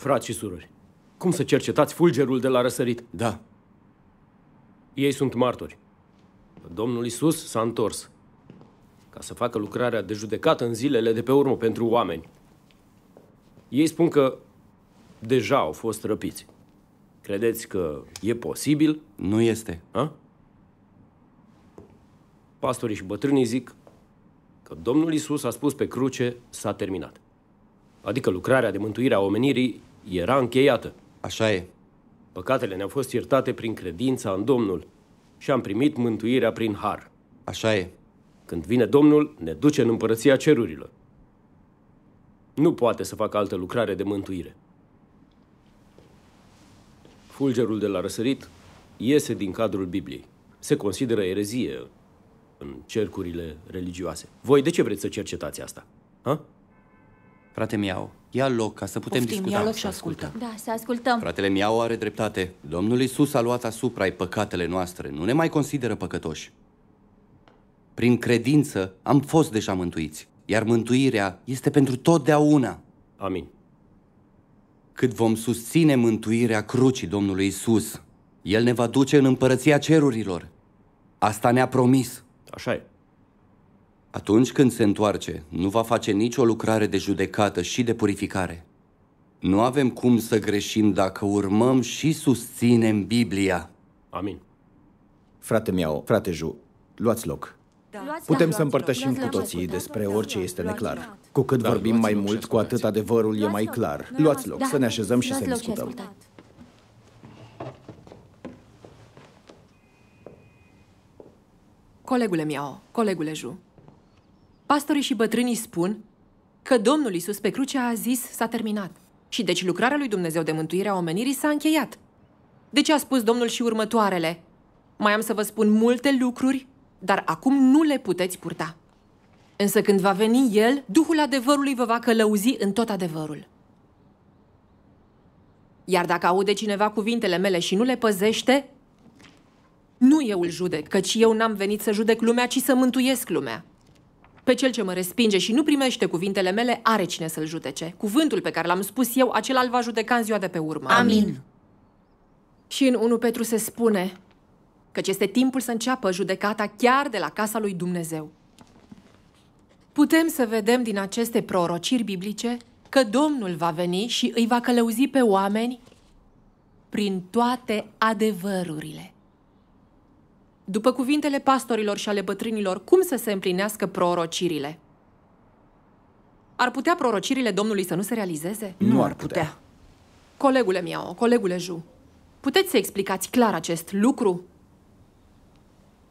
Frați și surori, cum să cercetați fulgerul de la răsărit? Da. Ei sunt martori. Domnul Isus s-a întors ca să facă lucrarea de judecată în zilele de pe urmă pentru oameni. Ei spun că deja au fost răpiți. Credeți că e posibil? Nu este. A? Pastorii și bătrânii zic că Domnul Isus a spus pe cruce s-a terminat. Adică lucrarea de mântuire a omenirii era încheiată. Așa e. Păcatele ne-au fost iertate prin credința în Domnul și am primit mântuirea prin har. Așa e. Când vine Domnul, ne duce în împărăția cerurilor. Nu poate să facă altă lucrare de mântuire. Fulgerul de la răsărit iese din cadrul Bibliei. Se consideră erezie în cercurile religioase. Voi de ce vreți să cercetați asta? Ha? Frate Miau, Ia loc ca să putem Poftim, discuta. ia loc și ascultă. Da, să ascultăm. Fratele Miau are dreptate. Domnul Isus a luat asupra păcatele noastre. Nu ne mai consideră păcătoși. Prin credință am fost deja mântuiți, iar mântuirea este pentru totdeauna. Amin. Cât vom susține mântuirea crucii Domnului Isus, El ne va duce în împărăția cerurilor. Asta ne-a promis. Așa e. Atunci când se întoarce, nu va face nicio lucrare de judecată și de purificare. Nu avem cum să greșim dacă urmăm și susținem Biblia. Amin. Frate miau. frate Ju, luați loc. Da. Putem să împărtășim cu toții da, despre orice este neclar. Cu cât da, vorbim mai mult, cu atât adevărul e mai clar. Da. Luați loc, să ne așezăm și să discutăm. Colegule Miao, colegule Ju, Pastorii și bătrânii spun că Domnul Isus pe cruce a zis s-a terminat. Și deci lucrarea lui Dumnezeu de mântuire a omenirii s-a încheiat. De ce a spus Domnul și următoarele? Mai am să vă spun multe lucruri, dar acum nu le puteți purta. Însă când va veni El, Duhul adevărului vă va călăuzi în tot adevărul. Iar dacă aude cineva cuvintele mele și nu le păzește, nu eu îl judec, căci eu n-am venit să judec lumea, ci să mântuiesc lumea. Pe cel ce mă respinge și nu primește cuvintele mele, are cine să-l judece. Cuvântul pe care l-am spus eu, acela îl va judeca în ziua de pe urmă. Amin. Și în 1 Petru se spune căci este timpul să înceapă judecata chiar de la casa lui Dumnezeu. Putem să vedem din aceste prorociri biblice că Domnul va veni și îi va călăuzi pe oameni prin toate adevărurile după cuvintele pastorilor și ale bătrânilor, cum să se împlinească prorocirile? Ar putea prorocirile Domnului să nu se realizeze? Nu ar putea. Colegule Miao, colegule Ju, puteți să explicați clar acest lucru?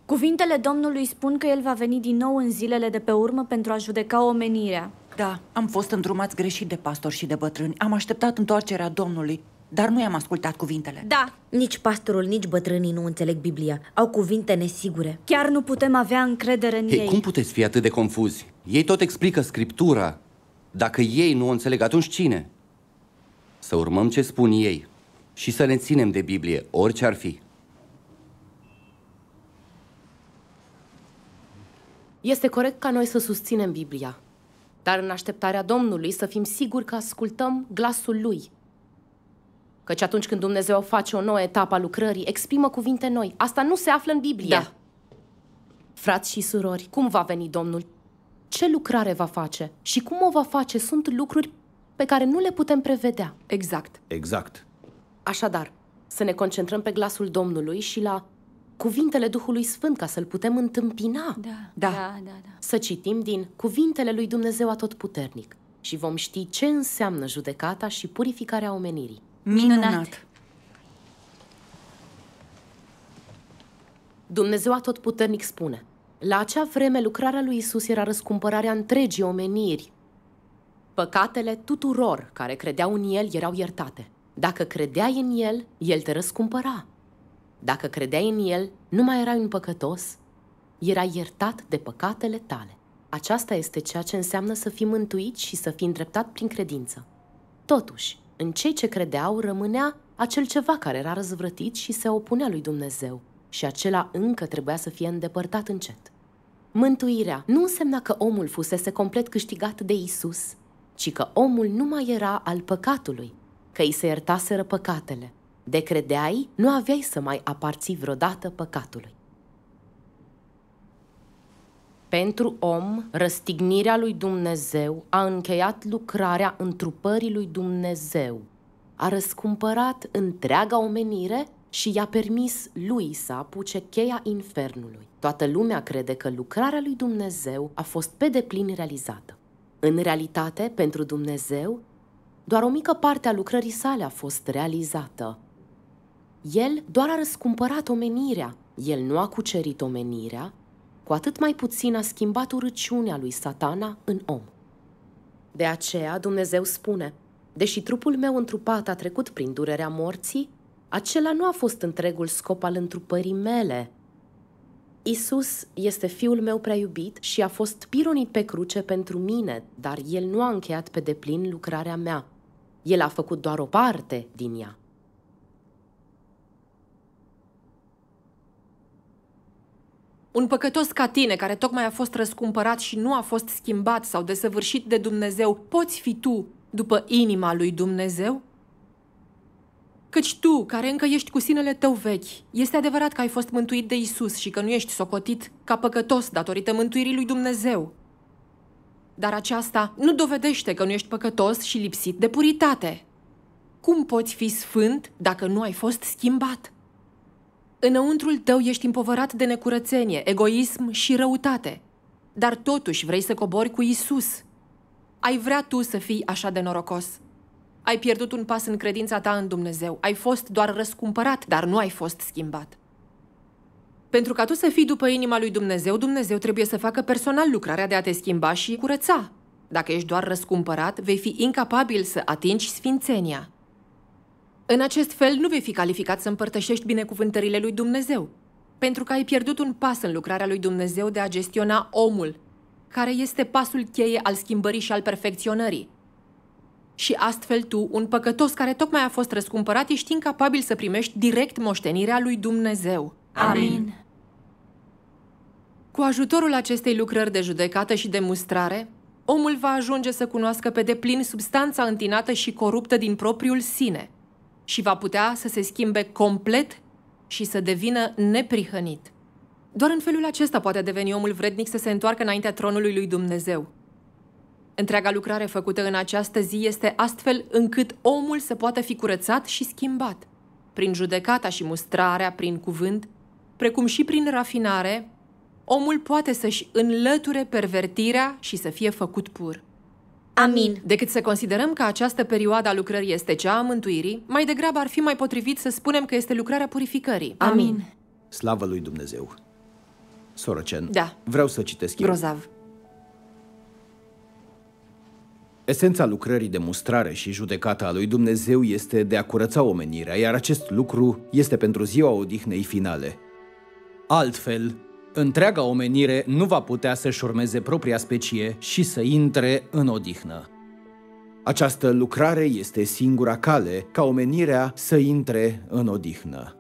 Cuvintele Domnului spun că El va veni din nou în zilele de pe urmă pentru a judeca omenirea. Da, am fost îndrumați greșit de pastori și de bătrâni. Am așteptat întoarcerea Domnului dar nu i-am ascultat cuvintele. Da. Nici pastorul, nici bătrânii nu înțeleg Biblia. Au cuvinte nesigure. Chiar nu putem avea încredere în hey, ei. cum puteți fi atât de confuzi? Ei tot explică Scriptura. Dacă ei nu o înțeleg, atunci cine? Să urmăm ce spun ei și să ne ținem de Biblie, orice ar fi. Este corect ca noi să susținem Biblia, dar în așteptarea Domnului să fim siguri că ascultăm glasul Lui – Căci atunci când Dumnezeu face o nouă etapă a lucrării, exprimă cuvinte noi. Asta nu se află în Biblie. Da. Frați și surori, cum va veni Domnul? Ce lucrare va face? Și cum o va face sunt lucruri pe care nu le putem prevedea. Exact. Exact. Așadar, să ne concentrăm pe glasul Domnului și la cuvintele Duhului Sfânt ca să-l putem întâmpina. Da. Da. da, da, da. Să citim din cuvintele lui Dumnezeu atotputernic și vom ști ce înseamnă judecata și purificarea omenirii. Minunat! Dumnezeu tot puternic spune, la acea vreme lucrarea lui Isus era răscumpărarea întregii omeniri. Păcatele tuturor care credeau în El erau iertate. Dacă credeai în El, El te răscumpăra. Dacă credeai în El, nu mai erai un păcătos, era iertat de păcatele tale. Aceasta este ceea ce înseamnă să fii mântuit și să fii îndreptat prin credință. Totuși, în cei ce credeau rămânea acel ceva care era răzvrătit și se opunea lui Dumnezeu și acela încă trebuia să fie îndepărtat încet. Mântuirea nu însemna că omul fusese complet câștigat de Isus, ci că omul nu mai era al păcatului, că îi se iertaseră păcatele. De credeai, nu aveai să mai aparții vreodată păcatului. Pentru om, răstignirea lui Dumnezeu a încheiat lucrarea întrupării lui Dumnezeu. A răscumpărat întreaga omenire și i-a permis lui să apuce cheia infernului. Toată lumea crede că lucrarea lui Dumnezeu a fost pe deplin realizată. În realitate, pentru Dumnezeu, doar o mică parte a lucrării sale a fost realizată. El doar a răscumpărat omenirea, el nu a cucerit omenirea, cu atât mai puțin a schimbat urăciunea lui satana în om. De aceea Dumnezeu spune, deși trupul meu întrupat a trecut prin durerea morții, acela nu a fost întregul scop al întrupării mele. Isus este fiul meu prea iubit și a fost pironit pe cruce pentru mine, dar el nu a încheiat pe deplin lucrarea mea. El a făcut doar o parte din ea. Un păcătos ca tine, care tocmai a fost răscumpărat și nu a fost schimbat sau desăvârșit de Dumnezeu, poți fi tu după inima lui Dumnezeu? Căci tu, care încă ești cu sinele tău vechi, este adevărat că ai fost mântuit de Isus și că nu ești socotit ca păcătos datorită mântuirii lui Dumnezeu. Dar aceasta nu dovedește că nu ești păcătos și lipsit de puritate. Cum poți fi sfânt dacă nu ai fost schimbat? Înăuntrul tău ești împovărat de necurățenie, egoism și răutate, dar totuși vrei să cobori cu Isus. Ai vrea tu să fii așa de norocos. Ai pierdut un pas în credința ta în Dumnezeu. Ai fost doar răscumpărat, dar nu ai fost schimbat. Pentru ca tu să fii după inima lui Dumnezeu, Dumnezeu trebuie să facă personal lucrarea de a te schimba și curăța. Dacă ești doar răscumpărat, vei fi incapabil să atingi sfințenia. În acest fel nu vei fi calificat să împărtășești binecuvântările lui Dumnezeu, pentru că ai pierdut un pas în lucrarea lui Dumnezeu de a gestiona omul, care este pasul cheie al schimbării și al perfecționării. Și astfel tu, un păcătos care tocmai a fost răscumpărat, ești incapabil să primești direct moștenirea lui Dumnezeu. Amin. Cu ajutorul acestei lucrări de judecată și de mustrare, omul va ajunge să cunoască pe deplin substanța întinată și coruptă din propriul sine – și va putea să se schimbe complet și să devină neprihănit. Doar în felul acesta poate deveni omul vrednic să se întoarcă înaintea tronului lui Dumnezeu. Întreaga lucrare făcută în această zi este astfel încât omul să poată fi curățat și schimbat, prin judecata și mustrarea, prin cuvânt, precum și prin rafinare, omul poate să-și înlăture pervertirea și să fie făcut pur. Amin. Decât să considerăm că această perioadă a lucrării este cea a mântuirii, mai degrabă ar fi mai potrivit să spunem că este lucrarea purificării. Amin. Slavă lui Dumnezeu! Sorocen, da. vreau să citesc eu. Grozav. Esența lucrării de mustrare și judecată a lui Dumnezeu este de a curăța omenirea, iar acest lucru este pentru ziua odihnei finale. Altfel, întreaga omenire nu va putea să-și urmeze propria specie și să intre în odihnă. Această lucrare este singura cale ca omenirea să intre în odihnă.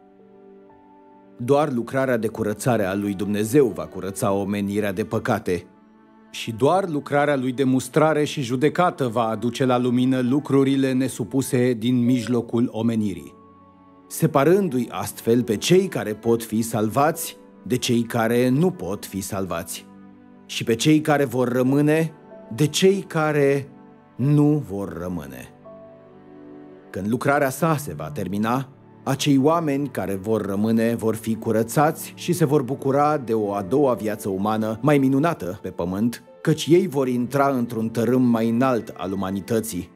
Doar lucrarea de curățare a lui Dumnezeu va curăța omenirea de păcate. Și doar lucrarea lui de mustrare și judecată va aduce la lumină lucrurile nesupuse din mijlocul omenirii. Separându-i astfel pe cei care pot fi salvați de cei care nu pot fi salvați și pe cei care vor rămâne de cei care nu vor rămâne. Când lucrarea sa se va termina, acei oameni care vor rămâne vor fi curățați și se vor bucura de o a doua viață umană mai minunată pe pământ, căci ei vor intra într-un tărâm mai înalt al umanității,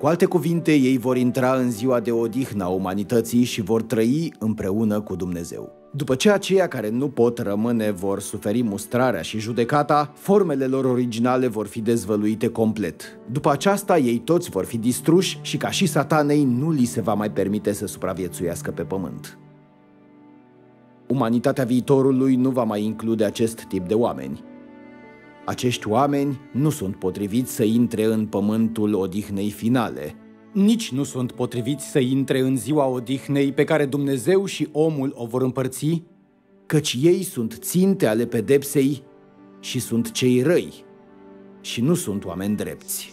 cu alte cuvinte, ei vor intra în ziua de odihnă a umanității și vor trăi împreună cu Dumnezeu. După ce aceia care nu pot rămâne vor suferi mustrarea și judecata, formele lor originale vor fi dezvăluite complet. După aceasta, ei toți vor fi distruși și ca și satanei nu li se va mai permite să supraviețuiască pe pământ. Umanitatea viitorului nu va mai include acest tip de oameni. Acești oameni nu sunt potriviți să intre în pământul odihnei finale. Nici nu sunt potriviți să intre în ziua odihnei pe care Dumnezeu și omul o vor împărți, căci ei sunt ținte ale pedepsei și sunt cei răi și nu sunt oameni drepți.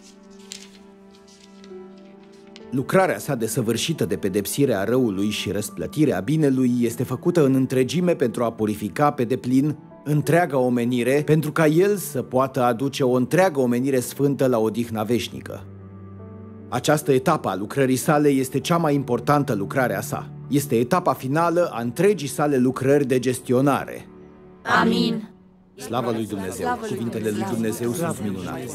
Lucrarea sa desăvârșită de pedepsirea răului și răsplătirea binelui este făcută în întregime pentru a purifica pe deplin întreaga omenire pentru ca el să poată aduce o întreagă omenire sfântă la odihna veșnică. Această etapă a lucrării sale este cea mai importantă lucrare a sa. Este etapa finală a întregii sale lucrări de gestionare. Amin. Slava lui Dumnezeu! Cuvintele lui Dumnezeu sunt minunate!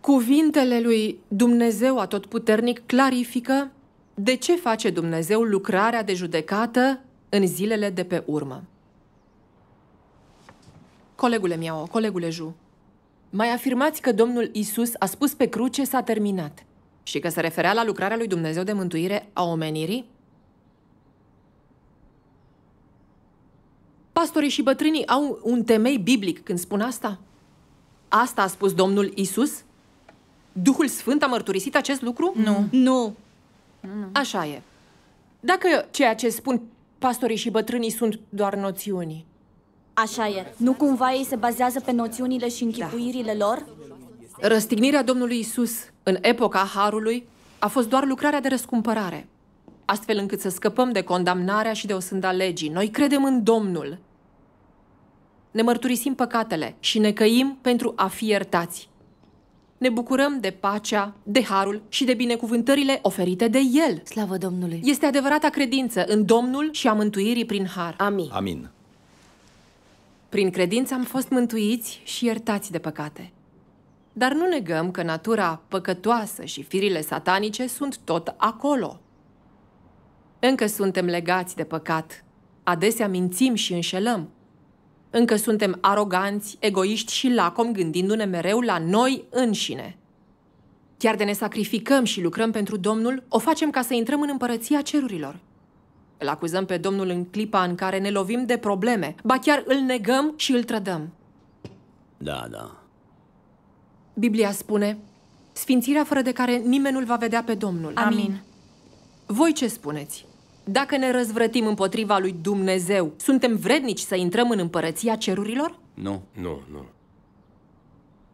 Cuvintele lui Dumnezeu atotputernic clarifică de ce face Dumnezeu lucrarea de judecată în zilele de pe urmă. Colegule Miao, colegule Ju, mai afirmați că Domnul Isus a spus pe cruce s-a terminat și că se referea la lucrarea lui Dumnezeu de mântuire a omenirii? Pastorii și bătrânii au un temei biblic când spun asta? Asta a spus Domnul Isus? Duhul Sfânt a mărturisit acest lucru? Nu. Nu. Așa e. Dacă ceea ce spun pastorii și bătrânii sunt doar noțiuni, Așa e. Nu cumva ei se bazează pe noțiunile și închipuirile da. lor? Răstignirea Domnului Isus în epoca Harului a fost doar lucrarea de răscumpărare, astfel încât să scăpăm de condamnarea și de osânda legii. Noi credem în Domnul. Ne mărturisim păcatele și ne căim pentru a fi iertați. Ne bucurăm de pacea, de harul și de binecuvântările oferite de El. Slavă Domnului! Este adevărata credință în Domnul și a mântuirii prin har. Amin. Amin. Prin credință am fost mântuiți și iertați de păcate. Dar nu negăm că natura păcătoasă și firile satanice sunt tot acolo. Încă suntem legați de păcat, adesea mințim și înșelăm. Încă suntem aroganți, egoiști și lacom gândindu-ne mereu la noi înșine. Chiar de ne sacrificăm și lucrăm pentru Domnul, o facem ca să intrăm în împărăția cerurilor – îl acuzăm pe Domnul în clipa în care ne lovim de probleme, ba chiar îl negăm și îl trădăm. Da, da. Biblia spune, sfințirea fără de care nimeni nu va vedea pe Domnul. Amin. Voi ce spuneți? Dacă ne răzvrătim împotriva lui Dumnezeu, suntem vrednici să intrăm în împărăția cerurilor? Nu. Nu, nu.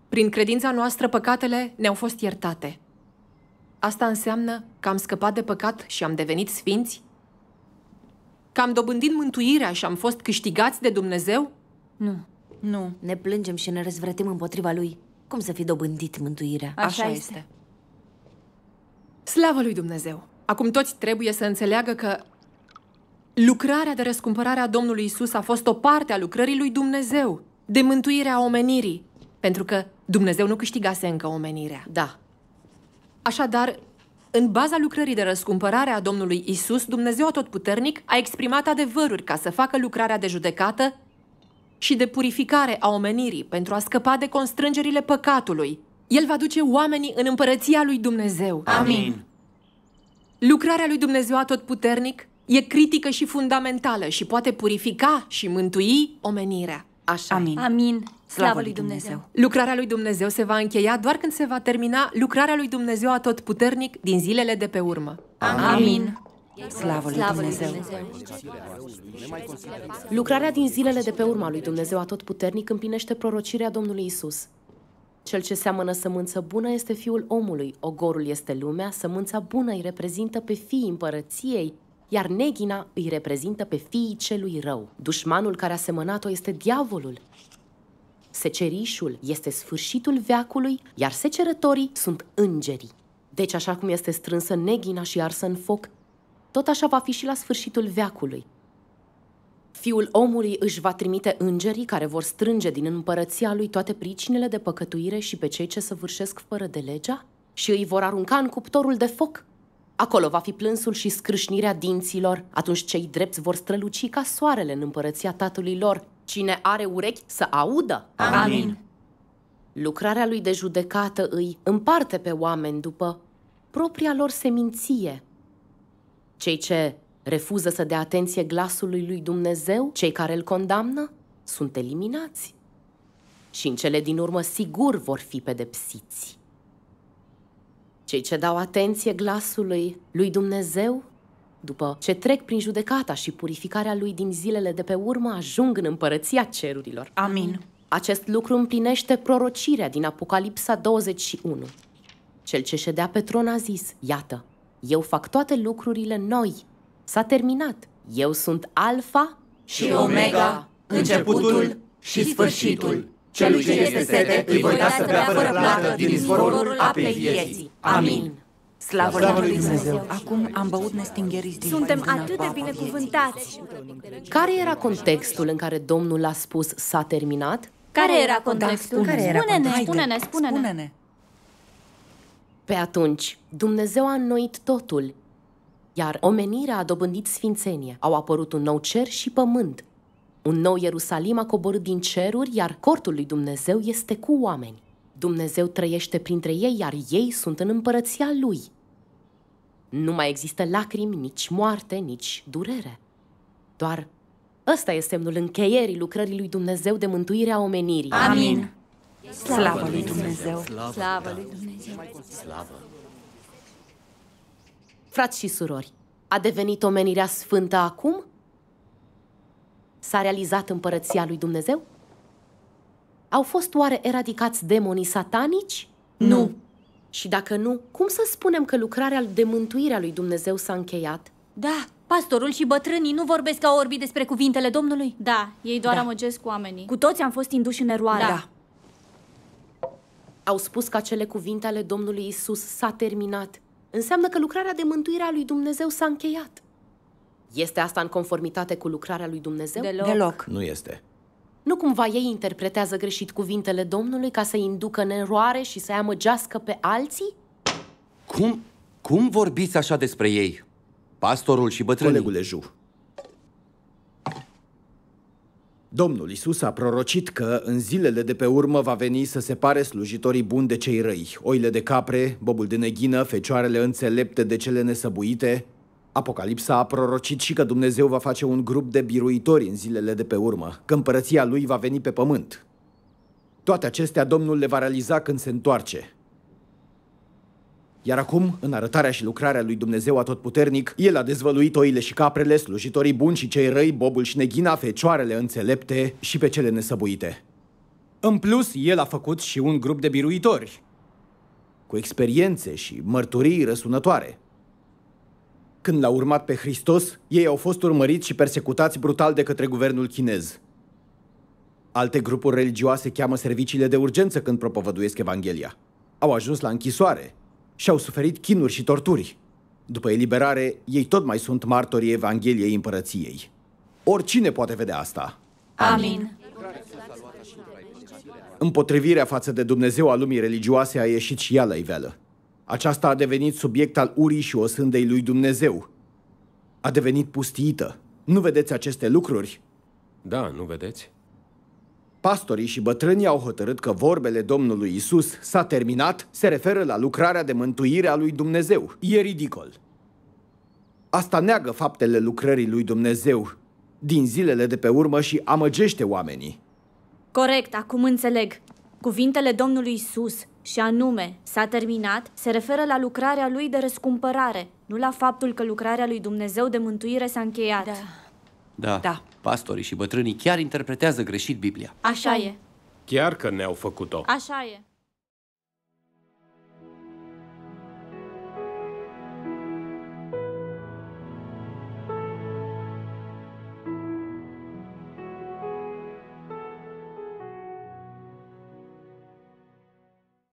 Prin credința noastră, păcatele ne-au fost iertate. Asta înseamnă că am scăpat de păcat și am devenit sfinți Că am dobândit mântuirea și am fost câștigați de Dumnezeu? Nu. Nu. Ne plângem și ne răzvrătim împotriva lui. Cum să fi dobândit mântuirea? Așa, Așa este. este. Slavă lui Dumnezeu! Acum toți trebuie să înțeleagă că lucrarea de răscumpărare a Domnului Isus a fost o parte a lucrării lui Dumnezeu, de mântuirea omenirii, pentru că Dumnezeu nu câștigase încă omenirea. Da. Așadar, în baza lucrării de răscumpărare a Domnului Isus, Dumnezeu Atotputernic a exprimat adevăruri ca să facă lucrarea de judecată și de purificare a omenirii pentru a scăpa de constrângerile păcatului. El va duce oamenii în împărăția lui Dumnezeu. Amin. Lucrarea lui Dumnezeu Atotputernic e critică și fundamentală și poate purifica și mântui omenirea. Așa. Amin. Amin. Slavă lui Dumnezeu. Dumnezeu! Lucrarea lui Dumnezeu se va încheia doar când se va termina lucrarea lui Dumnezeu a tot puternic din zilele de pe urmă. Amin! Amin. Slavă lui Dumnezeu. Lucrarea din zilele de pe urmă lui Dumnezeu a tot puternic împinește prorocirea Domnului Isus. Cel ce seamănă sămânță bună este fiul omului, ogorul este lumea, sămânța bună îi reprezintă pe fiii împărăției iar Neghina îi reprezintă pe fiii celui rău. Dușmanul care a semănat-o este diavolul. Secerișul este sfârșitul veacului, iar secerătorii sunt îngerii. Deci așa cum este strânsă Neghina și arsă în foc, tot așa va fi și la sfârșitul veacului. Fiul omului își va trimite îngerii care vor strânge din împărăția lui toate pricinele de păcătuire și pe cei ce săvârșesc fără de legea și îi vor arunca în cuptorul de foc, Acolo va fi plânsul și scrâșnirea dinților. Atunci cei drepți vor străluci ca soarele în împărăția tatălui lor. Cine are urechi să audă. Amin. Lucrarea lui de judecată îi împarte pe oameni după propria lor seminție. Cei ce refuză să dea atenție glasului lui Dumnezeu, cei care îl condamnă, sunt eliminați. Și în cele din urmă sigur vor fi pedepsiți. Cei ce dau atenție glasului lui Dumnezeu, după ce trec prin judecata și purificarea lui din zilele de pe urmă, ajung în împărăția cerurilor. Amin. Acest lucru împlinește prorocirea din Apocalipsa 21. Cel ce ședea pe tron a zis, iată, eu fac toate lucrurile noi. S-a terminat. Eu sunt Alfa și Omega, începutul și sfârșitul. Celui ce este sete îi voi da să bea fără plată din izvorul apei vieții. Amin. Slavă lui Dumnezeu! Acum am băut nestingheriți din Suntem atât de binecuvântați! Care era contextul în care Domnul l-a spus s-a terminat? Care era da, contextul? Da, spune-ne, spune-ne, spune-ne! spune Pe atunci, Dumnezeu a înnoit totul, iar omenirea a dobândit sfințenie. Au apărut un nou cer și pământ, un nou Ierusalim a coborât din ceruri, iar cortul lui Dumnezeu este cu oameni. Dumnezeu trăiește printre ei, iar ei sunt în împărăția lui. Nu mai există lacrimi, nici moarte, nici durere. Doar ăsta este semnul încheierii lucrării lui Dumnezeu de mântuirea omenirii. Amin! Slavă lui Dumnezeu! Slavă lui Dumnezeu! Slavă! Frați și surori, a devenit omenirea sfântă acum? s-a realizat împărăția lui Dumnezeu? Au fost oare eradicați demonii satanici? Nu. Și dacă nu, cum să spunem că lucrarea de mântuire a lui Dumnezeu s-a încheiat? Da, pastorul și bătrânii nu vorbesc ca orbi despre cuvintele Domnului. Da, ei doar da. amăgesc oamenii. Cu toți am fost induși în eroare. Da. da. Au spus că acele cuvinte ale Domnului Isus s-a terminat. Înseamnă că lucrarea de mântuire a lui Dumnezeu s-a încheiat. Este asta în conformitate cu lucrarea lui Dumnezeu? Deloc. Deloc. Nu este. Nu cumva ei interpretează greșit cuvintele Domnului ca să inducă în eroare și să-i amăgească pe alții? Cum? Cum vorbiți așa despre ei? Pastorul și bătrânii? Colegule Ju, Domnul Isus a prorocit că în zilele de pe urmă va veni să separe slujitorii buni de cei răi, oile de capre, bobul de neghină, fecioarele înțelepte de cele nesăbuite, Apocalipsa a prorocit și că Dumnezeu va face un grup de biruitori în zilele de pe urmă, că împărăția lui va veni pe pământ. Toate acestea Domnul le va realiza când se întoarce. Iar acum, în arătarea și lucrarea lui Dumnezeu atotputernic, el a dezvăluit oile și caprele, slujitorii buni și cei răi, bobul și neghina, fecioarele înțelepte și pe cele nesăbuite. În plus, el a făcut și un grup de biruitori, cu experiențe și mărturii răsunătoare – când l-au urmat pe Hristos, ei au fost urmăriți și persecutați brutal de către guvernul chinez. Alte grupuri religioase cheamă serviciile de urgență când propovăduiesc Evanghelia. Au ajuns la închisoare și au suferit chinuri și torturi. După eliberare, ei tot mai sunt martorii Evangheliei Împărăției. Oricine poate vedea asta. Amin. Împotrivirea față de Dumnezeu a lumii religioase a ieșit și ea la iveală. Aceasta a devenit subiect al urii și osândei lui Dumnezeu. A devenit pustiită. Nu vedeți aceste lucruri? Da, nu vedeți? Pastorii și bătrânii au hotărât că vorbele Domnului Isus s-a terminat, se referă la lucrarea de mântuire a lui Dumnezeu. E ridicol. Asta neagă faptele lucrării lui Dumnezeu din zilele de pe urmă și amăgește oamenii. Corect, acum înțeleg. Cuvintele Domnului Isus și anume, s-a terminat, se referă la lucrarea lui de răscumpărare, nu la faptul că lucrarea lui Dumnezeu de mântuire s-a încheiat. Da. Da. da. Pastorii și bătrânii chiar interpretează greșit Biblia. Așa, Așa da. e. Chiar că ne-au făcut-o. Așa e.